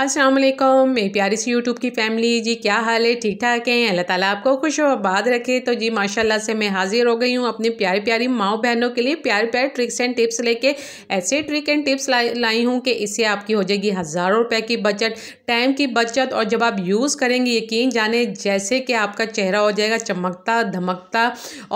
अस्सलाम वालेकुम मेरी प्यारी सी यूट्यूब की फैमिली जी क्या हाल है ठीक ठाक हैं अल्लाह ताला आपको खुश और आबाद रखे तो जी माशाल्लाह से मैं हाजिर हो गई हूँ अपनी प्यारी प्यारी माओ बहनों के लिए प्यारे प्यारे ट्रिक्स एंड टिप्स लेके ऐसे ट्रिक एंड टिप्स ला, लाई हूँ कि इससे आपकी हो जाएगी हज़ारों रुपये की बचत टाइम की बचत और जब आप यूज़ करेंगे यकीन जाने जैसे कि आपका चेहरा हो जाएगा चमकता धमकता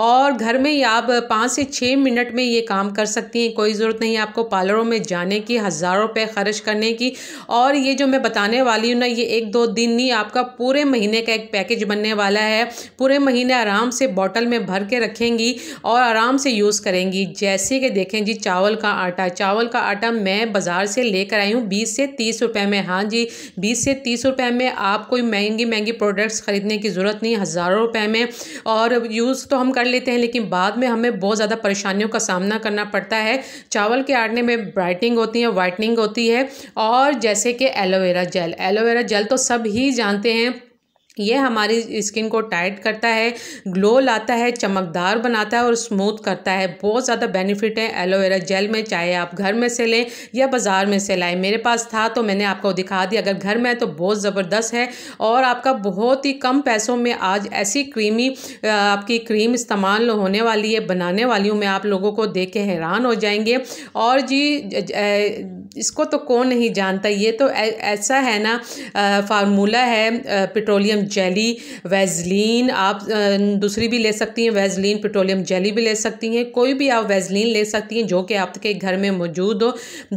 और घर में ही आप पाँच से छः मिनट में ये काम कर सकती हैं कोई ज़रूरत नहीं आपको पार्लरों में जाने की हज़ारों रुपये खर्च करने की और ये जो जो मैं बताने वाली हूँ ना ये एक दो दिन नहीं आपका पूरे महीने का एक पैकेज बनने वाला है पूरे महीने आराम से बॉटल में भर के रखेंगी और आराम से यूज़ करेंगी जैसे कि देखें जी चावल का आटा चावल का आटा मैं बाज़ार से लेकर आई हूँ बीस से तीस रुपये में हाँ जी बीस से तीस रुपये में आप कोई महंगी महंगी प्रोडक्ट्स ख़रीदने की ज़रूरत नहीं हज़ारों रुपये में और यूज़ तो हम कर लेते हैं लेकिन बाद में हमें बहुत ज़्यादा परेशानियों का सामना करना पड़ता है चावल के आटने में ब्राइटनिंग होती है वाइटनिंग होती है और जैसे कि aloe aloe vera gel aloe vera gel तो सब ही जानते हैं ये हमारी स्किन को टाइट करता है ग्लो लाता है चमकदार बनाता है और स्मूथ करता है बहुत ज़्यादा बेनिफिट है एलोवेरा जेल में चाहे आप घर में से लें या बाज़ार में से लाएं मेरे पास था तो मैंने आपको दिखा दिया अगर घर में है तो बहुत ज़बरदस्त है और आपका बहुत ही कम पैसों में आज ऐसी क्रीमी आपकी क्रीम इस्तेमाल होने वाली है बनाने वाली हूँ मैं आप लोगों को देख के हैरान हो जाएंगे और जी इसको तो कौन नहीं जानता ये तो ऐसा है ना फार्मूला है पेट्रोलियम जेली वेजलिन आप दूसरी भी ले सकती हैं वेजलिन पेट्रोलियम जेली भी ले सकती हैं कोई भी आप वेजलिन ले सकती हैं जो कि आपके घर में मौजूद हो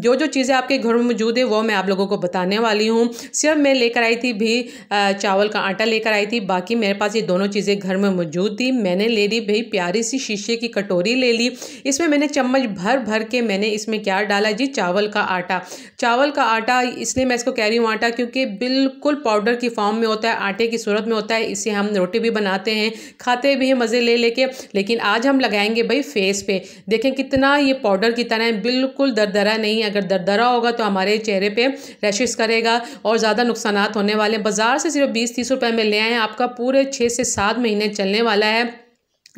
जो जो चीज़ें आपके घर में मौजूद है वो मैं आप लोगों को बताने वाली हूँ सिर्फ मैं लेकर आई थी भी चावल का आटा लेकर आई थी बाकी मेरे पास ये दोनों चीज़ें घर में मौजूद थी मैंने ले ली भाई प्यारी सी शीशे की कटोरी ले ली इसमें मैंने चम्मच भर भर के मैंने इसमें क्या डाला जी चावल का आटा चावल का आटा इसलिए मैं इसको कह रही हूँ आटा क्योंकि बिल्कुल पाउडर की फॉर्म में होता है आटे की सूरत में होता है इसे हम रोटी भी बनाते हैं खाते भी हैं मज़े ले लेके लेकिन आज हम लगाएंगे भाई फेस पे देखें कितना ये पाउडर की तरह है बिल्कुल दरदरा नहीं अगर दरदरा होगा तो हमारे चेहरे पे रैशेस करेगा और ज़्यादा नुकसान होने वाले बाज़ार से सिर्फ बीस तीस रुपये में ले आएँ आपका पूरे छः से सात महीने चलने वाला है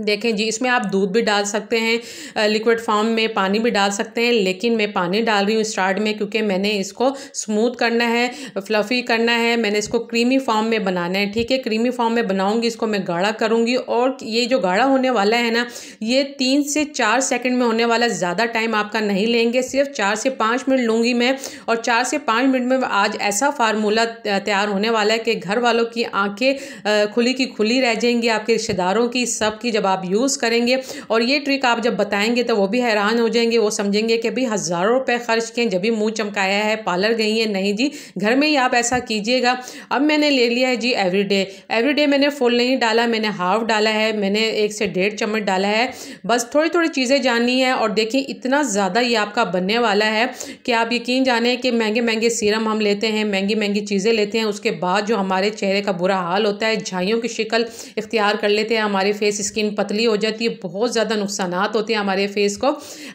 देखें जी इसमें आप दूध भी डाल सकते हैं लिक्विड फॉर्म में पानी भी डाल सकते हैं लेकिन मैं पानी डाल रही हूँ स्टार्ट में क्योंकि मैंने इसको स्मूथ करना है फ्लफ़ी करना है मैंने इसको क्रीमी फॉर्म में बनाना है ठीक है क्रीमी फॉर्म में बनाऊंगी इसको मैं गाढ़ा करूँगी और ये जो गाढ़ा होने वाला है ना ये तीन से चार सेकेंड में होने वाला ज़्यादा टाइम आपका नहीं लेंगे सिर्फ चार से पाँच मिनट लूँगी मैं और चार से पाँच मिनट में आज ऐसा फार्मूला तैयार होने वाला है कि घर वालों की आँखें खुली की खुली रह जाएंगी आपके रिश्तेदारों की सब की जब जब आप यूज़ करेंगे और ये ट्रिक आप जब बताएंगे तो वो भी हैरान हो जाएंगे वो समझेंगे कि भाई हज़ारों रुपये खर्च किए जब भी मुँह चमकाया है पार्लर गई है नहीं जी घर में ही आप ऐसा कीजिएगा अब मैंने ले लिया है जी एवरीडे एवरीडे मैंने फुल नहीं डाला मैंने हाफ डाला है मैंने एक से डेढ़ चम्मच डाला है बस थोड़ी थोड़ी चीज़ें जाननी है और देखिए इतना ज़्यादा ये आपका बनने वाला है कि आप यकीन जाने कि महंगे महंगे सीरम हम लेते हैं महंगी महंगी चीज़ें लेते हैं उसके बाद जो हमारे चेहरे का बुरा हाल होता है झाइयों की शिकल इख्तियार कर लेते हैं हमारे फेस स्किन स्किन पतली हो जाती है बहुत ज़्यादा नुकसान होते हैं हमारे फेस को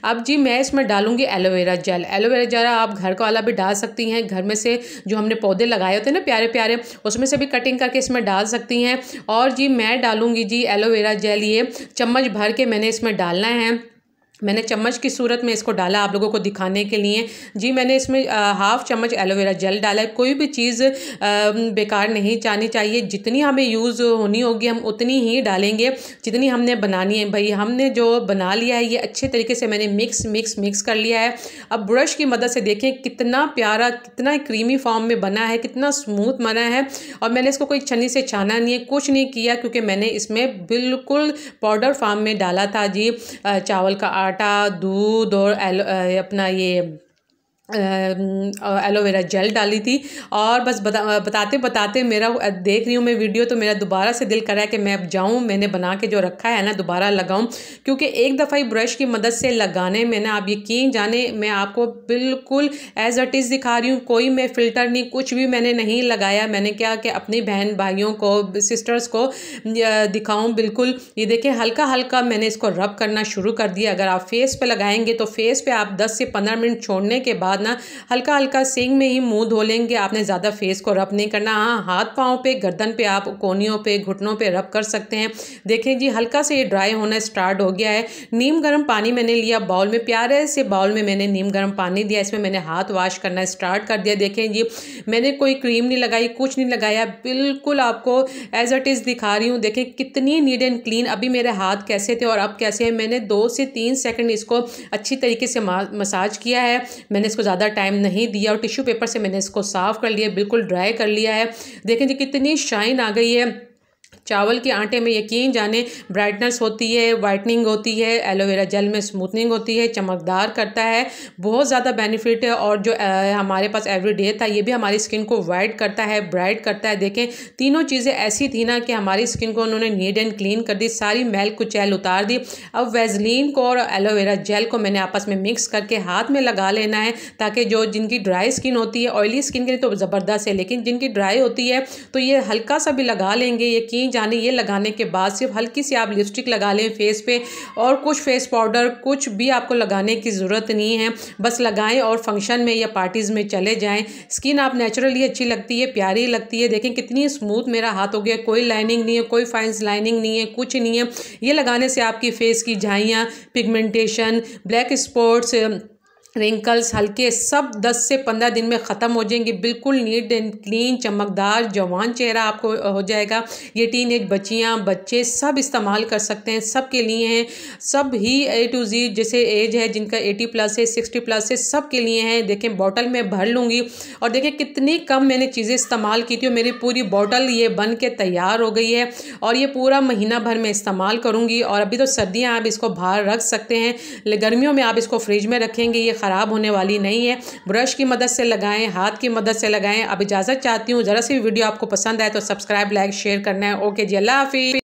अब जी मैं इसमें डालूंगी एलोवेरा जेल एलोवेरा जेल आप घर का वाला भी डाल सकती हैं घर में से जो हमने पौधे लगाए होते हैं ना प्यारे प्यारे उसमें से भी कटिंग करके इसमें डाल सकती हैं और जी मैं डालूंगी जी एलोवेरा जेल ये चम्मच भर के मैंने इसमें डालना है मैंने चम्मच की सूरत में इसको डाला आप लोगों को दिखाने के लिए जी मैंने इसमें हाफ़ चम्मच एलोवेरा जेल डाला है कोई भी चीज़ बेकार नहीं जानी चाहिए जितनी हमें यूज़ होनी होगी हम उतनी ही डालेंगे जितनी हमने बनानी है भाई हमने जो बना लिया है ये अच्छे तरीके से मैंने मिक्स मिक्स मिक्स कर लिया है अब ब्रश की मदद से देखें कितना प्यारा कितना क्रीमी फॉर्म में बना है कितना स्मूथ बना है और मैंने इसको कोई छनी से छाना नहीं है कुछ नहीं किया क्योंकि मैंने इसमें बिल्कुल पाउडर फॉर्म में डाला था जी चावल का आटा दूध और अपना ये एलोवेरा जेल डाली थी और बस बता बताते बताते मेरा देख रही हूँ मैं वीडियो तो मेरा दोबारा से दिल करा है कि मैं अब जाऊँ मैंने बना के जो रखा है ना दोबारा लगाऊँ क्योंकि एक दफ़ा ही ब्रश की मदद से लगाने में ना आप यकीन जाने मैं आपको बिल्कुल एज अट इज़ दिखा रही हूँ कोई मैं फ़िल्टर नहीं कुछ भी मैंने नहीं लगाया मैंने क्या कि अपनी बहन भाइयों को सिस्टर्स को दिखाऊँ बिल्कुल ये देखें हल्का हल्का मैंने इसको रब करना शुरू कर दिया अगर आप फेस पर लगाएंगे तो फेस पर आप दस से पंद्रह मिनट छोड़ने के बाद बाद ना हल्का हल्का सिंग में ही मुंह धो लेंगे आपने ज़्यादा फेस को रब नहीं करना हाँ हाथ पाँव पे गर्दन पे आप कोनियों पे घुटनों पे रब कर सकते हैं देखें जी हल्का से ये ड्राई होना स्टार्ट हो गया है नीम गर्म पानी मैंने लिया बाउल में प्यारे से बाउल में मैंने नीम गर्म पानी दिया इसमें मैंने हाथ वाश करना स्टार्ट कर दिया देखें जी मैंने कोई क्रीम नहीं लगाई कुछ नहीं लगाया बिल्कुल आपको एज इट इज़ दिखा रही हूँ देखें कितनी नीट एंड क्लीन अभी मेरे हाथ कैसे थे और अब कैसे हैं मैंने दो से तीन सेकेंड इसको अच्छी तरीके से मसाज किया है मैंने इसको ज़्यादा टाइम नहीं दिया और टिश्यू पेपर से मैंने इसको साफ़ कर लिया बिल्कुल ड्राई कर लिया है देखें जी कितनी शाइन आ गई है चावल के आटे में यकीन जाने ब्राइटनेस होती है वाइटनिंग होती है एलोवेरा जेल में स्मूथनिंग होती है चमकदार करता है बहुत ज़्यादा बेनिफिट है और जो आ, हमारे पास एवरीडे था ये भी हमारी स्किन को वाइट करता है ब्राइट करता है देखें तीनों चीज़ें ऐसी थी ना कि हमारी स्किन को उन्होंने नीट एंड क्लीन कर दी सारी मैल कुचैल उतार दी अब वेजलिन को और एलोवेरा जेल को मैंने आपस में मिक्स करके हाथ में लगा लेना है ताकि जो जिनकी ड्राई स्किन होती है ऑयली स्किन के लिए तो ज़बरदस्त है लेकिन जिनकी ड्राई होती है तो ये हल्का सा भी लगा लेंगे यकीन जाने ये लगाने के बाद सिर्फ हल्की सी आप लिपस्टिक लगा लें फेस पे और कुछ फेस पाउडर कुछ भी आपको लगाने की ज़रूरत नहीं है बस लगाएं और फंक्शन में या पार्टीज़ में चले जाएं स्किन आप नेचुरली अच्छी लगती है प्यारी लगती है देखें कितनी स्मूथ मेरा हाथ हो गया कोई लाइनिंग नहीं है कोई फाइंस लाइनिंग नहीं है कुछ नहीं है ये लगाने से आपकी फेस की झाइयाँ पिगमेंटेशन ब्लैक स्पॉट्स रिंकल्स हल्के सब 10 से 15 दिन में ख़त्म हो जाएंगे बिल्कुल नीट एंड क्लीन चमकदार जवान चेहरा आपको हो जाएगा ये टीन एज बच्चियाँ बच्चे सब इस्तेमाल कर सकते हैं सब के लिए हैं सब ही ए टू जी जैसे एज है जिनका एटी प्लस है सिक्सटी प्लस है सब के लिए हैं देखें बॉटल में भर लूँगी और देखें कितनी कम मैंने चीज़ें इस्तेमाल की थी और मेरी पूरी बॉटल ये बन के तैयार हो गई है और ये पूरा महीना भर मैं इस्तेमाल करूँगी और अभी तो सर्दियाँ आप इसको बाहर रख सकते हैं गर्मियों में आप इसको फ्रिज में रखेंगे ये ख़राब होने वाली नहीं है ब्रश की मदद से लगाएं हाथ की मदद से लगाएं अब इजाज़त चाहती हूँ ज़रा सी वीडियो आपको पसंद आए तो सब्सक्राइब लाइक शेयर करना है ओके जी अल्लाह हाफिज़